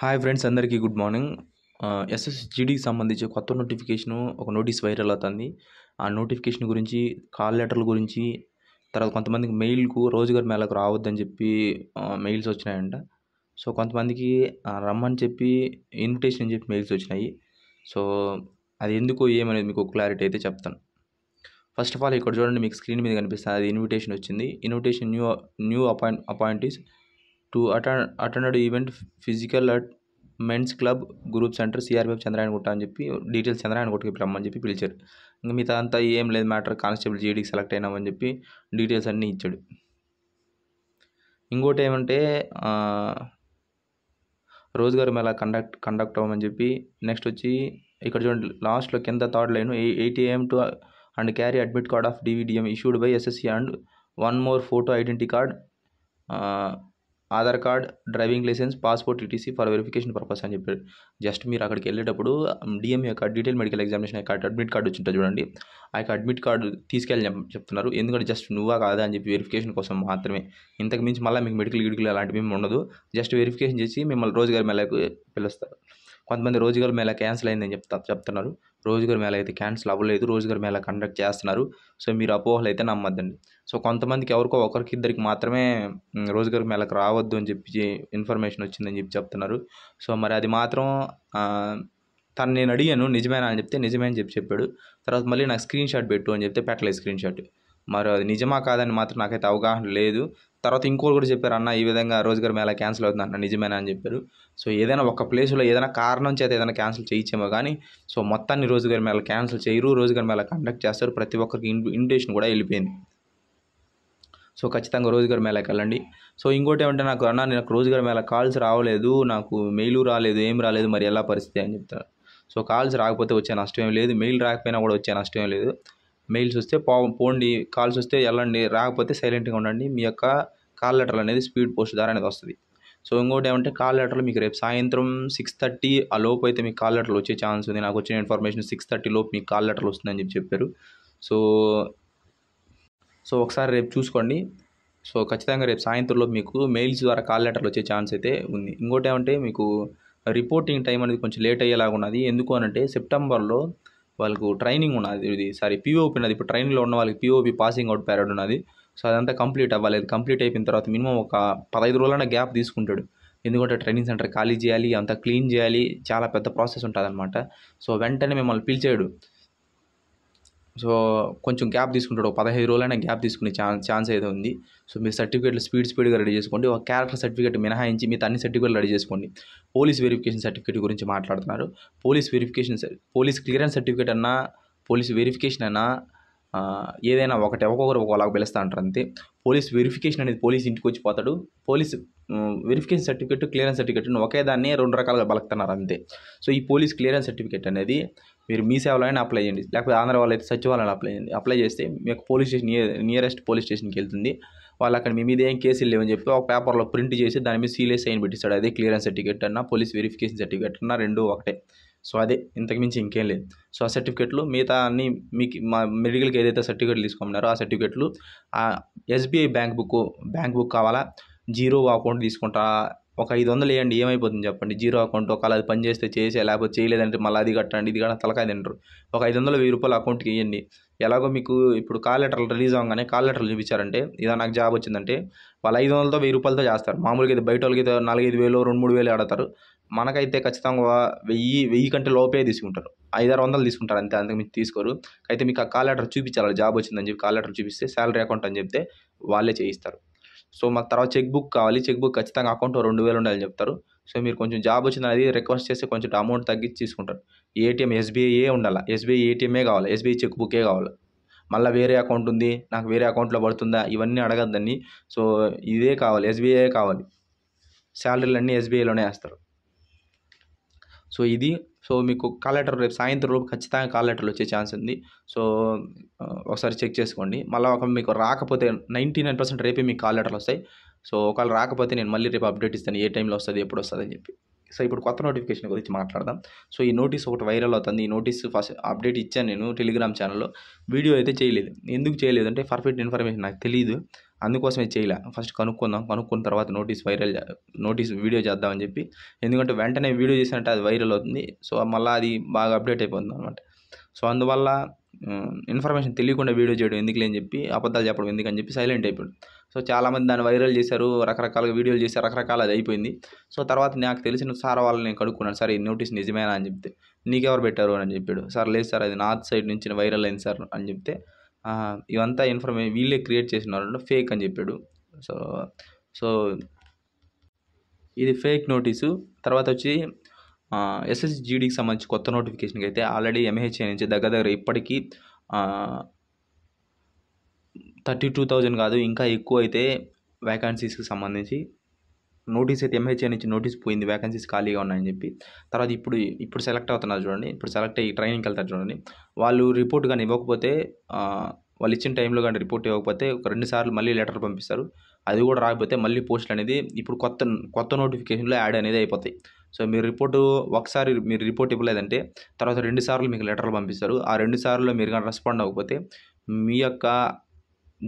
hi friends అందరికీ good morning జీడీకి సంబంధించి కొత్త నోటిఫికేషన్ ఒక నోటీస్ వైరల్ అవుతుంది ఆ నోటిఫికేషన్ గురించి కాల్ లెటర్ల గురించి తర్వాత కొంతమందికి మెయిల్కు రోజుగారి మేళకు రావద్దని చెప్పి మెయిల్స్ వచ్చినాయంట సో కొంతమందికి రమ్మని చెప్పి ఇన్విటేషన్ అని చెప్పి మెయిల్స్ వచ్చినాయి సో అది ఎందుకు ఏమనేది మీకు క్లారిటీ అయితే చెప్తాను ఫస్ట్ ఆఫ్ ఆల్ ఇక్కడ చూడండి మీకు స్క్రీన్ మీద కనిపిస్తుంది అది ఇన్విటేషన్ వచ్చింది invitation new new appoint appointees to attend attended event physical at men's club group centre CRPF కొట్ట అని చెప్పి డీటెయిల్స్ చంద్రాయణగుట్టకి రమ్మని చెప్పి పిలిచారు ఇంకా మిగతా అంతా ఏం లేదు మ్యాటర్ కానిస్టేబుల్ జీడీకి సెలెక్ట్ అయినామని చెప్పి డీటెయిల్స్ అన్నీ ఇచ్చాడు ఇంకోటి ఏమంటే రోజుగారు ఎలా కండక్ట్ కండక్ట్ అవ్వమని చెప్పి నెక్స్ట్ వచ్చి ఇక్కడ చూడండి లాస్ట్లో కింద third line eight two and carry admit card of DVDM issued by SSC and one more photo identity card Aadhaar card driving licence passport ETC for verification purpose అని చెప్పారు జస్ట్ మీరు అక్కడికి వెళ్ళేటప్పుడు డిఎం యొక్క డీటెయిల్ మెడికల్ ఎగ్జామినేషన్ యొక్క admit card వచ్చి చూడండి ఆ యొక్క అడ్మిట్ కార్డు తీసుకెళ్ళి చెప్తున్నారు ఎందుకంటే జస్ట్ నువ్వా కాదా అని చెప్పి వెరిఫికేషన్ కోసం మాత్రమే ఇంతకు మించి మళ్ళీ మీకు మెడికల్ గిడికలు అలాంటివి ఏమి ఉండదు జస్ట్ వెరిఫికేషన్ చేసి మిమ్మల్ని రోజుగారి మెల్లకు పిలుస్తారు కొంతమంది రోజుగారు మేళా క్యాన్సిల్ అయిందని చెప్తా చెప్తున్నారు రోజుగారు మేళా అయితే క్యాన్సిల్ అవ్వలేదు రోజుగారు మేళా కండక్ట్ చేస్తున్నారు సో మీరు అపోహలు అయితే నమ్మద్దండి సో కొంతమందికి ఎవరికో ఒకరికి ఇద్దరికి మాత్రమే రోజుగారు మేళకు రావద్దు అని చెప్పి ఇన్ఫర్మేషన్ వచ్చిందని చెప్పి చెప్తున్నారు సో మరి అది మాత్రం తను నేను అడిగాను నిజమేనా అని చెప్తే నిజమే అని చెప్పి చెప్పాడు తర్వాత మళ్ళీ నాకు స్క్రీన్ షాట్ పెట్టు అని చెప్తే పెట్టలేదు స్క్రీన్ షాట్ మరి అది నిజమా కాదని మాత్రం నాకైతే అవగాహన లేదు తర్వాత ఇంకోటి కూడా చెప్పారు అన్న ఈ విధంగా రోజుగారు మేళా క్యాన్సిల్ అవుతుంది అన్న నిజమేనా అని చెప్పారు సో ఏదైనా ఒక ప్లేస్లో ఏదైనా కారణం చేత ఏదైనా క్యాన్సిల్ చేయించేమో కానీ సో మొత్తాన్ని రోజుగారి మేళ క్యాన్సిల్ చేయరు రోజుగారి మేళ కండక్ట్ చేస్తారు ప్రతి ఒక్కరికి ఇన్విటేషన్ కూడా వెళ్ళిపోయింది సో ఖచ్చితంగా రోజుగారి మేళకి వెళ్ళండి సో ఇంకోటి ఏమంటే నాకు అన్న నాకు రోజుగారి మేళ కాల్స్ రావలేదు నాకు మెయిల్ రాలేదు ఏం రాలేదు మరి ఎలా పరిస్థితి అని చెప్తారు సో కాల్స్ రాకపోతే వచ్చే నష్టం లేదు మెయిల్ రాకపోయినా కూడా వచ్చే నష్టం లేదు మెయిల్స్ వస్తే పో పోండి కాల్స్ వస్తే వెళ్ళండి రాకపోతే సైలెంట్గా ఉండండి మీ యొక్క కాల్ లెటర్ అనేది స్పీడ్ పోస్ట్ ద్వారా అనేది వస్తుంది సో ఇంకోటి ఏమంటే కాల్ లెటర్లు మీకు రేపు సాయంత్రం సిక్స్ థర్టీ ఆ లోపు అయితే మీకు కాల్ లెటర్లు వచ్చే ఛాన్స్ ఉంది నాకు వచ్చిన ఇన్ఫర్మేషన్ సిక్స్ థర్టీ లోపు మీకు కాల్ లెటర్లు వస్తుందని చెప్పి చెప్పారు సో సో ఒకసారి రేపు చూసుకోండి సో ఖచ్చితంగా రేపు సాయంత్రంలో మీకు మెయిల్స్ ద్వారా కాల్ లెటర్లు వచ్చే ఛాన్స్ అయితే ఉంది ఇంకోటి ఏమంటే మీకు రిపోర్టింగ్ టైం అనేది కొంచెం లేట్ అయ్యేలాగా ఉన్నది ఎందుకు అనంటే సెప్టెంబర్లో వాళ్ళకు ట్రైనింగ్ ఉన్నది ఇది సారీ పీఓపీ ఉన్నది ఇప్పుడు ట్రైనింగ్లో ఉన్న వాళ్ళకి పీఓపి పాసింగ్ అవుట్ ప్యారడ్ ఉన్నది సో అదంతా కంప్లీట్ అది కంప్లీట్ అయిపోయిన తర్వాత మినిమం ఒక పదహైదు రోజులైనా గ్యాప్ తీసుకుంటాడు ఎందుకంటే ట్రైనింగ్ సెంటర్ ఖాళీ చేయాలి అంతా క్లీన్ చేయాలి చాలా పెద్ద ప్రాసెస్ ఉంటుంది అనమాట సో వెంటనే మిమ్మల్ని పిలిచేయడు సో కొంచెం గ్యాప్ తీసుకుంటాడు ఒక పదహైదు రోజులైనా గ్యాప్ తీసుకునే ఛాన్స్ ఛాన్స్ అయితే ఉంది సో మీరు సర్టిఫికేట్లు స్పీడ్ స్పీడ్గా రెడీ చేసుకోండి ఒక క్యారెక్టర్ సర్టిఫికేట్ మినహాయించి మీ అన్ని సర్టిఫికేట్లు రెడీ చేసుకోండి పోలీస్ వెరిఫికేషన్ సర్టిఫికేట్ గురించి మాట్లాడుతున్నారు police verification police clearance certificate అన్నా పోలీస్ వెరిఫికేషన్ అన్నా ఏదైనా ఒకటి ఒక్కొక్కరు ఒకలాగా పిలుస్తూ ఉంటారు అంతే పోలీస్ వెరిఫికేషన్ అనేది పోలీస్ ఇంటికి వచ్చి పోతాడు police verification certificate clearance certificate okay దాన్ని రెండు రకాలుగా బలుకుతున్నారు అంతే సో ఈ పోలీస్ క్లియరెన్స్ సర్టిఫికేట్ అనేది మీరు మీ సేవలో అయినా అప్లై చేయండి లేకపోతే ఆంధ్ర వాళ్ళు అయితే సచివాలయంలో అప్లై చేయండి అప్లై చేస్తే మీకు పోలీస్ స్టేషన్ నియరెస్ట్ పోలీస్ స్టేషన్కి వెళ్తుంది వాళ్ళు అక్కడ మీ మీద ఏం కేసులు లేవని చెప్పి ఒక పేపర్లో ప్రింట్ చేసి దాని మీద సీలే సైన్ పెట్టిస్తాడు అదే క్లియరెన్స్ సర్టిఫికేట్ అన్న పోలీస్ వెరిఫికేషన్ సర్టిఫికేట్ అన్న రెండు ఒకటే సో అదే ఇంతకుమించి ఇంకేం లేదు సో ఆ సర్టిఫికెట్లు మిగతా అన్ని మీకు మా మెడికల్కి ఏదైతే సర్టిఫికేట్లు తీసుకున్నారో ఆ సర్టిఫికెట్లు SBI bank book bank book కావాలా జీరో అకౌంట్ తీసుకుంటా ఒక ఐదు వందలు వేయండి ఏమైపోతుంది చెప్పండి జీరో అకౌంట్ ఒకవేళ అది పని చేస్తే చేసే లేకపోతే చేయలేదంటే మళ్ళీ అది కట్టండి ఇది కానీ తలకాయ తింటారు ఒక ఐదు వందలు వెయ్యి రూపాయలు అకౌంట్కి వేయండి ఎలాగో మీకు ఇప్పుడు కాల్ లెటర్లు రిలీజ్ అవ్వగానే కాల్ లెటర్లు చూపించారంటే ఇదా నాకు జాబ్ వచ్చిందంటే వాళ్ళు ఐదు వందలతో వెయ్యి రూపాయలతో చేస్తారు మామూలుగా అయితే బయట వాళ్ళకి నాలుగైదు వేలు రెండు మూడు వేలు ఆడతారు మనకైతే ఖచ్చితంగా వెయ్యి వెయ్యి కంటే లోపే తీసుకుంటారు ఐదారు వందలు తీసుకుంటారు అంతే అంతకు మీకు తీసుకోరు అయితే మీకు ఆ కాల్ లెటర్ చూపించాలి జాబ్ వచ్చిందని చెప్పి కాల్ లెటర్ చూపిస్తే శాలరీ అకౌంట్ అని చెప్తే వాళ్ళే చేయిస్తారు సో మాకు తర్వాత చెక్ బుక్ కావాలి చెక్ బుక్ ఖచ్చితంగా అకౌంట్లో రెండు వేలు ఉండాలని చెప్తారు సో మీరు కొంచెం జాబ్ వచ్చింది అది రిక్వెస్ట్ చేస్తే కొంచెం అమౌంట్ తగ్గించి తీసుకుంటారు ఏటీఎం ఎస్బీఐ ఉండాలి ఎస్బీఐ ఏటీఎమే కావాలి ఎస్బీఐ చెక్ ఏ కావాలి మళ్ళీ వేరే అకౌంట్ ఉంది నాకు వేరే అకౌంట్లో పడుతుందా ఇవన్నీ అడగద్దని సో ఇదే కావాలి ఎస్బీఐ కావాలి శాలరీలు అన్నీ ఎస్బీఐలోనే వేస్తారు సో ఇది సో మీకు కాల్ లెటర్ రేపు సాయంత్రం రూపు ఖచ్చితంగా కాల్ లెటర్లు వచ్చే ఛాన్స్ ఉంది సో ఒకసారి చెక్ చేసుకోండి మళ్ళీ ఒక మీకు రాకపోతే నైంటీ నైన్ పర్సెంట్ రేపే మీకు కాల్ లెటర్లు వస్తాయి సో ఒకవేళ రాకపోతే నేను మళ్ళీ రేపు అప్డేట్ ఇస్తాను ఏ టైంలో వస్తుంది ఎప్పుడు వస్తుంది అని చెప్పి సో ఇప్పుడు కొత్త నోటిఫికేషన్ గురించి మాట్లాడదాం సో ఈ నోటీస్ ఒకటి వైరల్ అవుతుంది ఈ నోటీస్ ఫస్ట్ అప్డేట్ ఇచ్చాను నేను టెలిగ్రామ్ ఛానల్లో వీడియో అయితే చేయలేదు ఎందుకు చేయలేదు అంటే పర్ఫెక్ట్ ఇన్ఫర్మేషన్ నాకు తెలియదు అందుకోసం ఇది చేయలే ఫస్ట్ కనుక్కుందాం కనుక్కున్న తర్వాత నోటీస్ వైరల్ నోటీస్ వీడియో చేద్దామని చెప్పి ఎందుకంటే వెంటనే వీడియో చేసినట్టే అది వైరల్ అవుతుంది సో మళ్ళీ అది బాగా అప్డేట్ అయిపోతుంది అనమాట సో అందువల్ల ఇన్ఫర్మేషన్ తెలియకుండా వీడియో చేయడం ఎందుకులే అని చెప్పి అబద్ధాలు చెప్పడం ఎందుకని చెప్పి సైలెంట్ అయిపోయాడు సో చాలామంది దాన్ని వైరల్ చేశారు రకరకాలుగా వీడియోలు చేశారు రకరకాల అది అయిపోయింది సో తర్వాత నాకు తెలిసిన సార్ వాళ్ళని నేను కడుక్కున్నాను సార్ ఈ నోటీస్ నిజమేనా అని చెప్తే నీకెవరు పెట్టారు అని చెప్పాడు సార్ లేదు సార్ అది నార్త్ సైడ్ నుంచి వైరల్ అయింది సార్ అని చెప్తే ఇవంతా ఇన్ఫర్మే వీళ్ళే క్రియేట్ వాళ్ళు ఫేక్ అని చెప్పాడు సో సో ఇది ఫేక్ నోటీసు తర్వాత వచ్చి ఎస్ఎస్సి జీడీకి సంబంధించి కొత్త నోటిఫికేషన్కి అయితే ఆల్రెడీ ఎంహెచ్ఏ నుంచి దగ్గర దగ్గర ఇప్పటికీ థర్టీ టూ థౌజండ్ కాదు ఇంకా ఎక్కువ అయితే వ్యాకాన్సీస్కి సంబంధించి నోటీస్ అయితే ఎంహెచ్ఏ నుంచి నోటీస్ పోయింది వ్యాకెన్సీస్ ఖాళీగా ఉన్నాయని చెప్పి తర్వాత ఇప్పుడు ఇప్పుడు సెలెక్ట్ అవుతున్నారు చూడండి ఇప్పుడు సెలెక్ట్ అయ్యి ట్రైనింగ్కి వెళ్తారు చూడండి వాళ్ళు రిపోర్ట్ కానీ ఇవ్వకపోతే వాళ్ళు ఇచ్చిన టైంలో కానీ రిపోర్ట్ ఇవ్వకపోతే ఒక రెండు సార్లు మళ్ళీ లెటర్ పంపిస్తారు అది కూడా రాకపోతే మళ్ళీ పోస్టులు అనేది ఇప్పుడు కొత్త కొత్త నోటిఫికేషన్లో యాడ్ అనేది అయిపోతాయి సో మీరు రిపోర్టు ఒకసారి మీరు రిపోర్ట్ ఇవ్వలేదంటే తర్వాత రెండు సార్లు మీకు లెటర్లు పంపిస్తారు ఆ రెండు సార్లు మీరు కానీ రెస్పాండ్ అవ్వకపోతే మీ యొక్క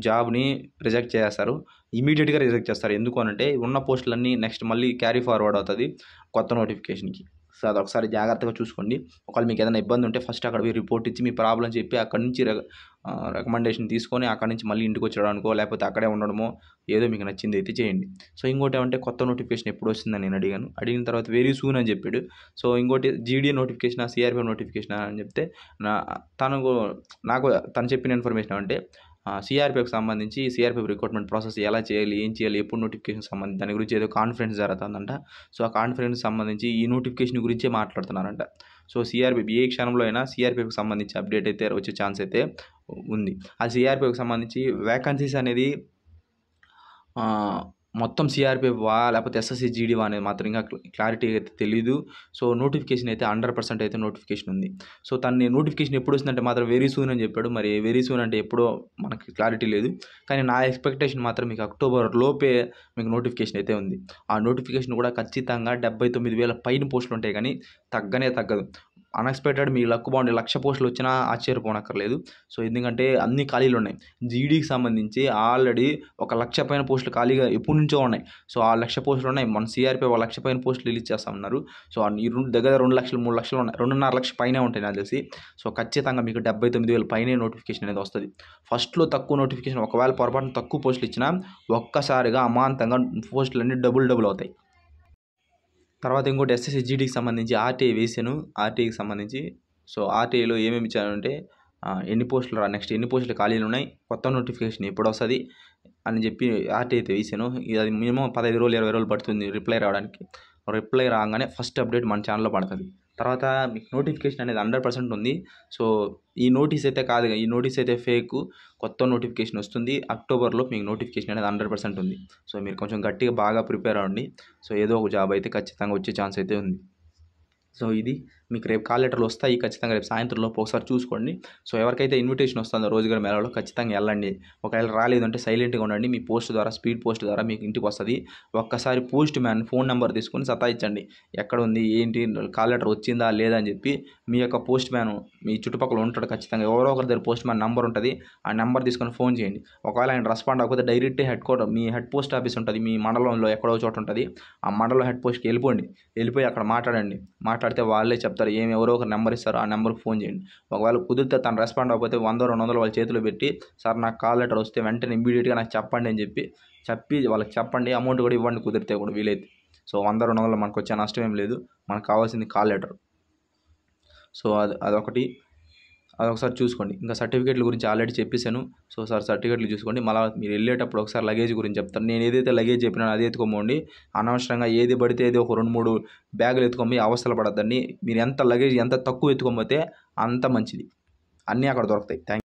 జాబ్ని రిజెక్ట్ చేస్తారు ఇమీడియట్గా రిజెక్ట్ చేస్తారు ఎందుకు అంటే ఉన్న పోస్టులన్నీ నెక్స్ట్ మళ్ళీ క్యారీ ఫార్వర్డ్ అవుతుంది కొత్త నోటిఫికేషన్కి సో అది ఒకసారి జాగ్రత్తగా చూసుకోండి ఒకవేళ మీకు ఏదైనా ఇబ్బంది ఉంటే ఫస్ట్ అక్కడ పోయి రిపోర్ట్ ఇచ్చి మీ ప్రాబ్లం చెప్పి అక్కడి నుంచి రికమెండేషన్ తీసుకొని అక్కడి నుంచి మళ్ళీ ఇంటికి వచ్చేయడానికో లేకపోతే అక్కడే ఉండడమో ఏదో మీకు నచ్చింది అయితే చేయండి సో ఇంకోటి ఏమంటే కొత్త నోటిఫికేషన్ ఎప్పుడు వస్తుందని నేను అడిగాను అడిగిన తర్వాత వెరీ సూన్ అని చెప్పాడు సో ఇంకోటి జీడీ నోటిఫికేషన్ సిఆర్పీ నోటిఫికేషన్ అని చెప్తే నా తను నాకు తను చెప్పిన ఇన్ఫర్మేషన్ అంటే సిఆర్పిఎఫ్కి సంబంధించి సిఆర్పిఎఫ్ రిక్రూట్మెంట్ ప్రాసెస్ ఎలా చేయాలి ఏం చేయాలి ఎప్పుడు నోటిఫికేషన్ సంబంధించి దాని గురించి ఏదో కాన్ఫరెన్స్ జరుగుతుందంట సో ఆ కాన్ఫరెన్స్ సంబంధించి ఈ నోటిఫికేషన్ గురించే మాట్లాడుతున్నారంట సో సిఆర్పిఎఫ్ ఏ క్షణంలో అయినా సిఆర్పిఎఫ్కి సంబంధించి అప్డేట్ అయితే వచ్చే ఛాన్స్ అయితే ఉంది ఆ సిఆర్పిఎఫ్కి సంబంధించి వ్యాకన్సీస్ అనేది మొత్తం సిఆర్పిఎఫ్ వా లేకపోతే ఎస్ఎస్సి జీడీవా అనేది మాత్రం ఇంకా క్లారిటీ అయితే తెలియదు సో నోటిఫికేషన్ అయితే హండ్రెడ్ పర్సెంట్ అయితే నోటిఫికేషన్ ఉంది సో తన నోటిఫికేషన్ ఎప్పుడు వస్తుందంటే మాత్రం వెరీ సూన్ అని చెప్పాడు మరి వెరీ సూన్ అంటే ఎప్పుడో మనకి క్లారిటీ లేదు కానీ నా ఎక్స్పెక్టేషన్ మాత్రం మీకు అక్టోబర్ లోపే మీకు నోటిఫికేషన్ అయితే ఉంది ఆ నోటిఫికేషన్ కూడా ఖచ్చితంగా డెబ్బై తొమ్మిది వేల పైన పోస్టులు ఉంటాయి కానీ తగ్గనే తగ్గదు అన్ఎక్స్పెక్టెడ్ మీ లక్ బాగుండే లక్ష పోస్టులు వచ్చినా ఆశ్చర్యపోనక్కర్లేదు సో ఎందుకంటే అన్ని ఖాళీలు ఉన్నాయి జీడీకి సంబంధించి ఆల్రెడీ ఒక లక్ష పైన పోస్టులు ఖాళీగా ఎప్పటి నుంచో ఉన్నాయి సో ఆ లక్ష పోస్టులు ఉన్నాయి మన సిఆర్పీ ఒక లక్ష పైన పోస్టులు రిలీజ్ చేస్తామన్నారు సో ఈ రెండు దగ్గర రెండు లక్షలు మూడు లక్షలు ఉన్నాయి రెండున్నర లక్ష పైన ఉంటాయి నాకు తెలిసి సో ఖచ్చితంగా మీకు డెబ్బై తొమ్మిది వేల పైన నోటిఫికేషన్ అనేది వస్తుంది ఫస్ట్లో తక్కువ నోటిఫికేషన్ ఒకవేళ పొరపాటున తక్కువ పోస్టులు ఇచ్చినా ఒక్కసారిగా అమాంతంగా పోస్టులు డబుల్ డబుల్ అవుతాయి తర్వాత ఇంకోటి ఎస్ఎస్సి జీడీకి సంబంధించి ఆర్టీఐ వేసాను ఆర్టీఐకి సంబంధించి సో ఆర్టీఐలో ఏమేమి ఇచ్చారంటే ఎన్ని పోస్టులు రా నెక్స్ట్ ఎన్ని పోస్టులు ఖాళీలు ఉన్నాయి కొత్త నోటిఫికేషన్ ఎప్పుడు వస్తుంది అని చెప్పి ఆర్టీఐ అయితే వేసాను అది మినిమం పదహైదు రోజులు ఇరవై రోజులు పడుతుంది రిప్లై రావడానికి రిప్లై రాగానే ఫస్ట్ అప్డేట్ మన ఛానల్లో పడుతుంది తర్వాత మీకు నోటిఫికేషన్ అనేది హండ్రెడ్ పర్సెంట్ ఉంది సో ఈ నోటీస్ అయితే కాదు ఈ నోటీస్ అయితే ఫేక్ కొత్త నోటిఫికేషన్ వస్తుంది అక్టోబర్లో మీకు నోటిఫికేషన్ అనేది హండ్రెడ్ పర్సెంట్ ఉంది సో మీరు కొంచెం గట్టిగా బాగా ప్రిపేర్ అవ్వండి సో ఏదో ఒక జాబ్ అయితే ఖచ్చితంగా వచ్చే ఛాన్స్ అయితే ఉంది సో ఇది మీకు రేపు కాల్ లెటర్లు వస్తాయి ఖచ్చితంగా రేపు సాయంత్రం లోపు ఒకసారి చూసుకోండి సో ఎవరికైతే ఇన్విటేషన్ వస్తుందో రోజుగారి మేళలో ఖచ్చితంగా వెళ్ళండి ఒకవేళ రాలేదంటే సైలెంట్గా ఉండండి మీ పోస్ట్ ద్వారా స్పీడ్ పోస్ట్ ద్వారా మీకు ఇంటికి వస్తుంది ఒక్కసారి పోస్ట్ మ్యాన్ ఫోన్ నెంబర్ తీసుకొని సతాయించండి ఎక్కడ ఉంది ఏంటి కాల్ లెటర్ వచ్చిందా లేదా అని చెప్పి మీ యొక్క పోస్ట్ మ్యాన్ మీ చుట్టుపక్కల ఉంటాడు ఖచ్చితంగా ఎవరో ఒకరి దగ్గర పోస్ట్ మ్యాన్ నెంబర్ ఉంటుంది ఆ నెంబర్ తీసుకొని ఫోన్ చేయండి ఒకవేళ ఆయన రెస్పాండ్ అవ్వకపోతే డైరెక్ట్ హెడ్ క్వార్టర్ మీ హెడ్ పోస్ట్ ఆఫీస్ ఉంటుంది మీ మండలంలో ఎక్కడో చోట ఉంటుంది ఆ మండలం హెడ్ పోస్ట్కి వెళ్ళిపోండి వెళ్ళిపోయి అక్కడ మాట్లాడండి మాట్లాడితే వాళ్ళే చెప్తారు చెప్తారు ఏమి ఎవరో ఒక నెంబర్ ఇస్తారు ఆ నెంబర్ ఫోన్ చేయండి ఒకవేళ కుదిరితే తను రెస్పాండ్ అవ్వకపోతే వంద రెండు వందలు వాళ్ళ చేతిలో పెట్టి సార్ నాకు కాల్ లెటర్ వస్తే వెంటనే ఇమీడియట్గా నాకు చెప్పండి అని చెప్పి చెప్పి వాళ్ళకి చెప్పండి అమౌంట్ కూడా ఇవ్వండి కుదిరితే కూడా వీలైతే సో వంద రెండు వందలు మనకు వచ్చే నష్టం ఏం లేదు మనకు కావాల్సింది కాల్ లెటర్ సో అది అదొకటి అది ఒకసారి చూసుకోండి ఇంకా సర్టిఫికేట్ల గురించి ఆల్రెడీ చెప్పేశాను సో సార్ సర్టిఫికేట్లు చూసుకోండి మళ్ళీ మీరు వెళ్ళేటప్పుడు ఒకసారి లగేజ్ గురించి చెప్తాను నేను ఏదైతే లగేజ్ చెప్పినా అది ఎత్తుకోమండి అనవసరంగా ఏది పడితే ఏదో ఒక రెండు మూడు బ్యాగులు ఎత్తుకోమని అవసరం పడద్దండి మీరు ఎంత లగేజ్ ఎంత తక్కువ ఎత్తుకోకపోతే అంత మంచిది అన్నీ అక్కడ దొరుకుతాయి థ్యాంక్